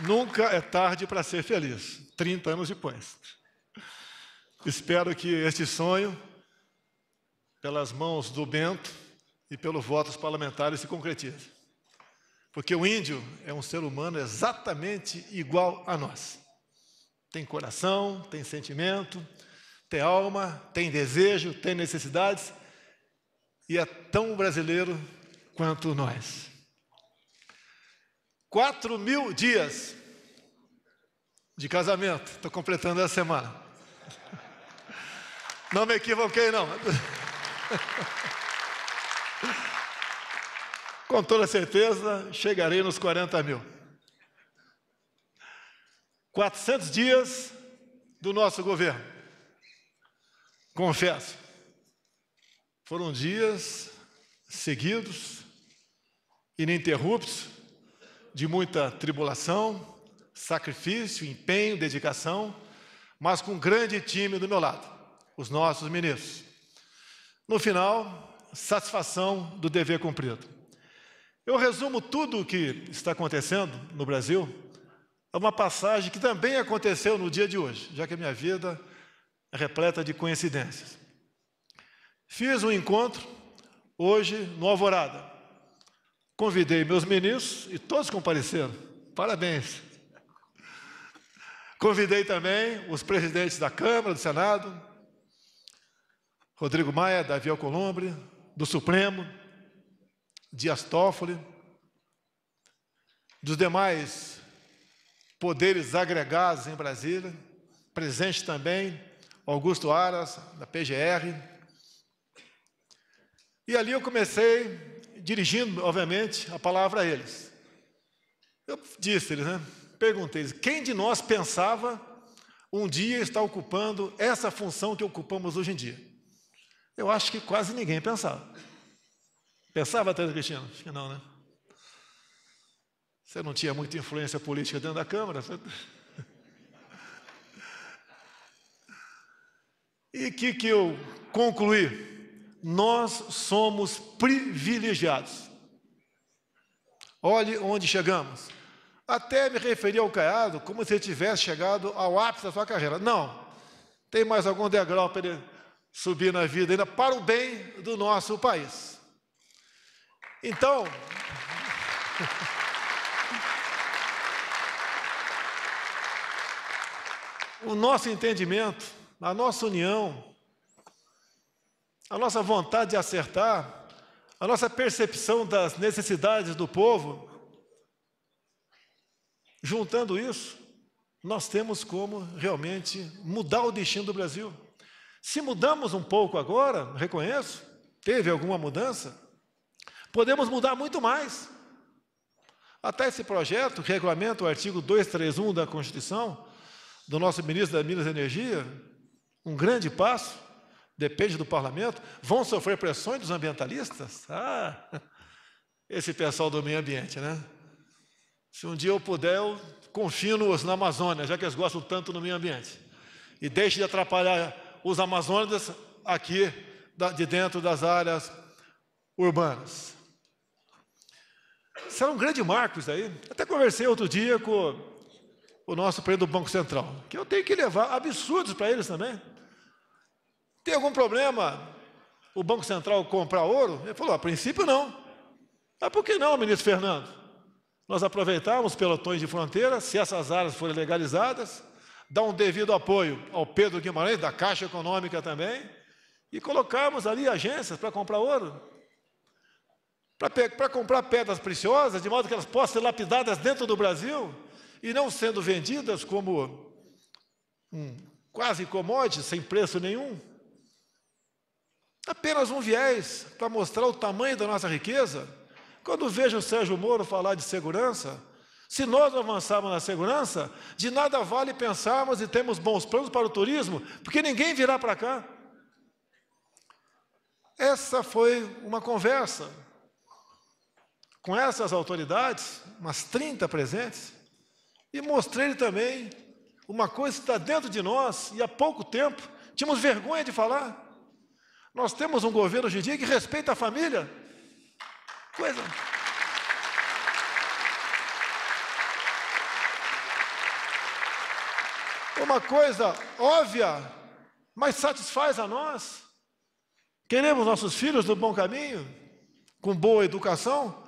Nunca é tarde para ser feliz, 30 anos depois. Espero que este sonho, pelas mãos do Bento e pelos votos parlamentares, se concretize. Porque o índio é um ser humano exatamente igual a nós. Tem coração, tem sentimento, tem alma, tem desejo, tem necessidades e é tão brasileiro quanto nós. Quatro mil dias de casamento. Estou completando essa semana. Não me equivoquei, não. Com toda certeza, chegarei nos 40 mil. 400 dias do nosso governo. Confesso, foram dias seguidos, ininterruptos, de muita tribulação, sacrifício, empenho, dedicação, mas com um grande time do meu lado, os nossos ministros. No final, satisfação do dever cumprido. Eu resumo tudo o que está acontecendo no Brasil a uma passagem que também aconteceu no dia de hoje, já que a minha vida é repleta de coincidências. Fiz um encontro hoje no Alvorada, Convidei meus ministros e todos compareceram. Parabéns. Convidei também os presidentes da Câmara, do Senado, Rodrigo Maia, Davi Alcolumbre, do Supremo, Dias Toffoli, dos demais poderes agregados em Brasília, presente também Augusto Aras, da PGR. E ali eu comecei dirigindo, obviamente, a palavra a eles. Eu disse-lhes, né? Perguntei, quem de nós pensava um dia estar ocupando essa função que ocupamos hoje em dia? Eu acho que quase ninguém pensava. Pensava, Teresa Cristina? Acho que não, né? Você não tinha muita influência política dentro da Câmara. Você... E o que, que eu concluí? Nós somos privilegiados. Olhe onde chegamos. Até me referi ao caiado como se ele tivesse chegado ao ápice da sua carreira. Não. Tem mais algum degrau para ele subir na vida ainda para o bem do nosso país. Então. o nosso entendimento, a nossa união, a nossa vontade de acertar, a nossa percepção das necessidades do povo, juntando isso, nós temos como realmente mudar o destino do Brasil. Se mudamos um pouco agora, reconheço, teve alguma mudança, podemos mudar muito mais. Até esse projeto, que regulamenta o artigo 231 da Constituição, do nosso ministro da Minas e Energia, um grande passo depende do parlamento, vão sofrer pressões dos ambientalistas? Ah, esse pessoal do meio ambiente, né? Se um dia eu puder, eu confino-os na Amazônia, já que eles gostam tanto do meio ambiente. E deixe de atrapalhar os amazônidas aqui de dentro das áreas urbanas. Será um grande marco isso aí. Até conversei outro dia com o nosso presidente do Banco Central, que eu tenho que levar absurdos para eles também. Tem algum problema o Banco Central comprar ouro? Ele falou: a princípio não. Mas por que não, ministro Fernando? Nós aproveitarmos pelotões de fronteira, se essas áreas forem legalizadas, dar um devido apoio ao Pedro Guimarães, da Caixa Econômica também, e colocarmos ali agências para comprar ouro, para comprar pedras preciosas, de modo que elas possam ser lapidadas dentro do Brasil e não sendo vendidas como hum, quase commodities, sem preço nenhum. Apenas um viés para mostrar o tamanho da nossa riqueza. Quando vejo o Sérgio Moro falar de segurança, se nós avançarmos na segurança, de nada vale pensarmos e termos bons planos para o turismo, porque ninguém virá para cá. Essa foi uma conversa com essas autoridades, umas 30 presentes, e mostrei-lhe também uma coisa que está dentro de nós e há pouco tempo tínhamos vergonha de falar. Nós temos um governo hoje em dia que respeita a família. Coisa. Uma coisa óbvia, mas satisfaz a nós. Queremos nossos filhos no bom caminho, com boa educação.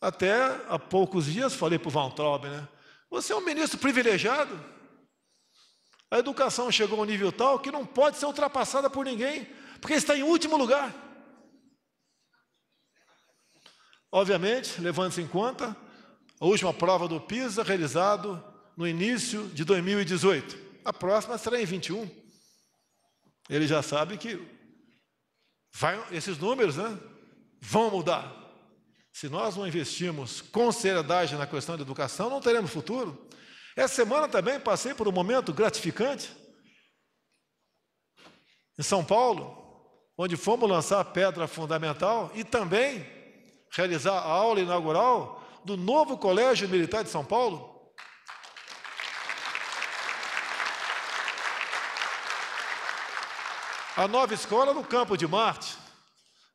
Até há poucos dias falei para o Valtraub, né? Você é um ministro privilegiado. A educação chegou a um nível tal que não pode ser ultrapassada por ninguém porque está em último lugar. Obviamente, levando-se em conta a última prova do PISA realizado no início de 2018. A próxima será em 21. Ele já sabe que vai, esses números né, vão mudar. Se nós não investirmos com seriedade na questão da educação, não teremos futuro. Essa semana também passei por um momento gratificante. Em São Paulo, onde fomos lançar a pedra fundamental e também realizar a aula inaugural do novo Colégio Militar de São Paulo. A nova escola no Campo de Marte.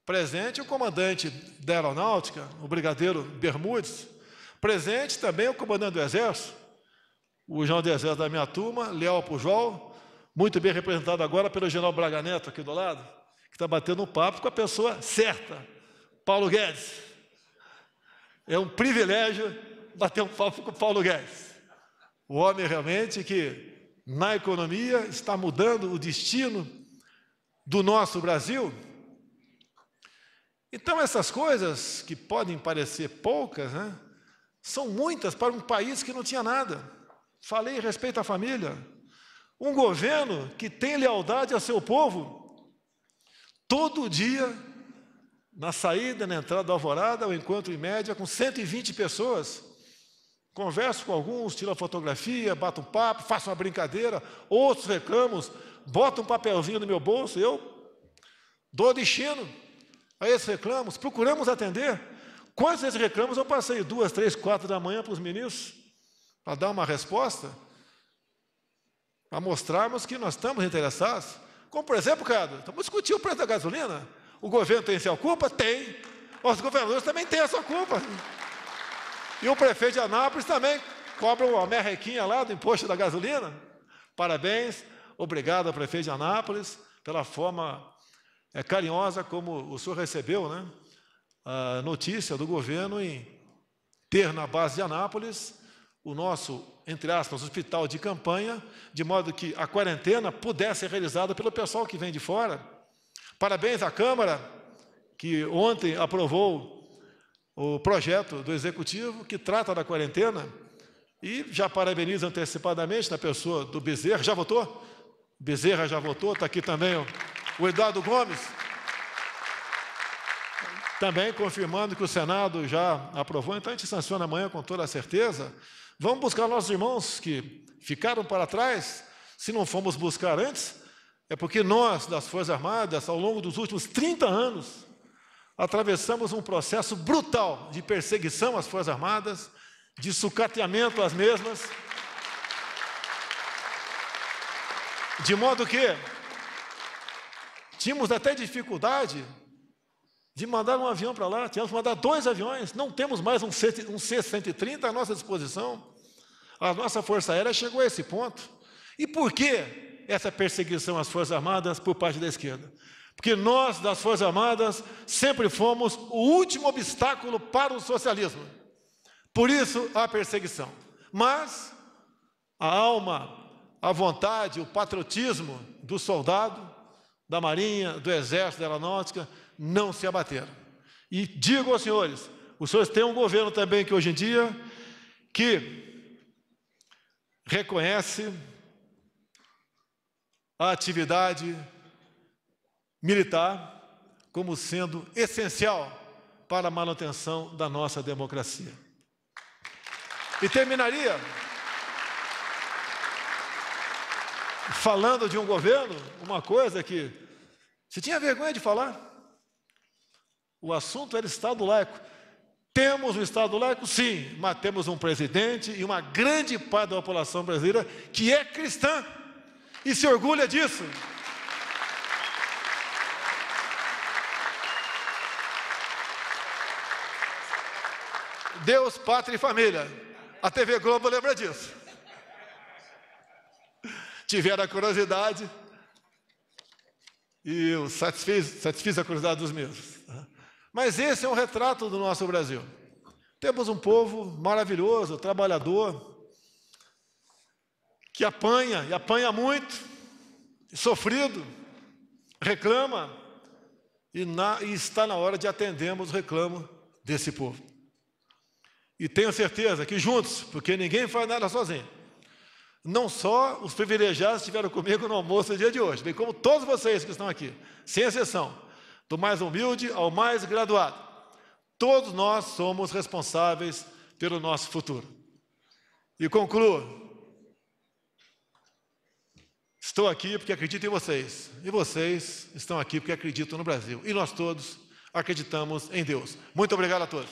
Presente o comandante da aeronáutica, o brigadeiro Bermudes. Presente também o comandante do exército, o João do exército da minha turma, Leal Pujol, muito bem representado agora pelo general Braga Neto aqui do lado está batendo um papo com a pessoa certa. Paulo Guedes. É um privilégio bater um papo com o Paulo Guedes. O homem realmente que na economia está mudando o destino do nosso Brasil. Então, essas coisas que podem parecer poucas, né, são muitas para um país que não tinha nada. Falei respeito à família. Um governo que tem lealdade a seu povo todo dia, na saída, na entrada da alvorada, eu encontro em média com 120 pessoas. Converso com alguns, tiro a fotografia, bato um papo, faço uma brincadeira, outros reclamos, boto um papelzinho no meu bolso, eu dou destino a esses reclamos, procuramos atender. Quantos desses reclamos eu passei duas, três, quatro da manhã para os ministros para dar uma resposta? Para mostrarmos que nós estamos interessados. Como, por exemplo, cara, estamos discutindo o preço da gasolina. O governo tem sua culpa? Tem. Os governadores também têm a sua culpa. E o prefeito de Anápolis também cobra uma merrequinha lá do imposto da gasolina. Parabéns, obrigado ao prefeito de Anápolis pela forma é, carinhosa como o senhor recebeu né, a notícia do governo em ter na base de Anápolis o nosso, entre aspas, hospital de campanha, de modo que a quarentena pudesse ser realizada pelo pessoal que vem de fora. Parabéns à Câmara, que ontem aprovou o projeto do Executivo que trata da quarentena. E já parabenizo antecipadamente na pessoa do Bezerra. Já votou? Bezerra já votou, está aqui também o, o Eduardo Gomes também confirmando que o Senado já aprovou, então a gente sanciona amanhã com toda a certeza. Vamos buscar nossos irmãos que ficaram para trás, se não fomos buscar antes, é porque nós, das Forças Armadas, ao longo dos últimos 30 anos, atravessamos um processo brutal de perseguição às Forças Armadas, de sucateamento às mesmas. De modo que tínhamos até dificuldade de mandar um avião para lá, tínhamos que mandar dois aviões, não temos mais um C-130 à nossa disposição. A nossa Força Aérea chegou a esse ponto. E por que essa perseguição às Forças Armadas por parte da esquerda? Porque nós, das Forças Armadas, sempre fomos o último obstáculo para o socialismo. Por isso, a perseguição. Mas a alma, a vontade, o patriotismo do soldado, da Marinha, do Exército, da Aeronáutica, não se abateram. E digo aos senhores: os senhores têm um governo também que hoje em dia que reconhece a atividade militar como sendo essencial para a manutenção da nossa democracia. E terminaria falando de um governo, uma coisa que se tinha vergonha de falar. O assunto era Estado laico. Temos um Estado laico? Sim, mas temos um presidente e uma grande parte da população brasileira que é cristã e se orgulha disso. Deus, pátria e família. A TV Globo lembra disso. Tiveram a curiosidade e eu satisfiz, satisfiz a curiosidade dos meus. Mas esse é um retrato do nosso Brasil. Temos um povo maravilhoso, trabalhador, que apanha, e apanha muito, sofrido, reclama, e, na, e está na hora de atendermos o reclamo desse povo. E tenho certeza que juntos, porque ninguém faz nada sozinho, não só os privilegiados estiveram comigo no almoço do dia de hoje, bem como todos vocês que estão aqui, sem exceção, do mais humilde ao mais graduado. Todos nós somos responsáveis pelo nosso futuro. E concluo. Estou aqui porque acredito em vocês. E vocês estão aqui porque acreditam no Brasil. E nós todos acreditamos em Deus. Muito obrigado a todos.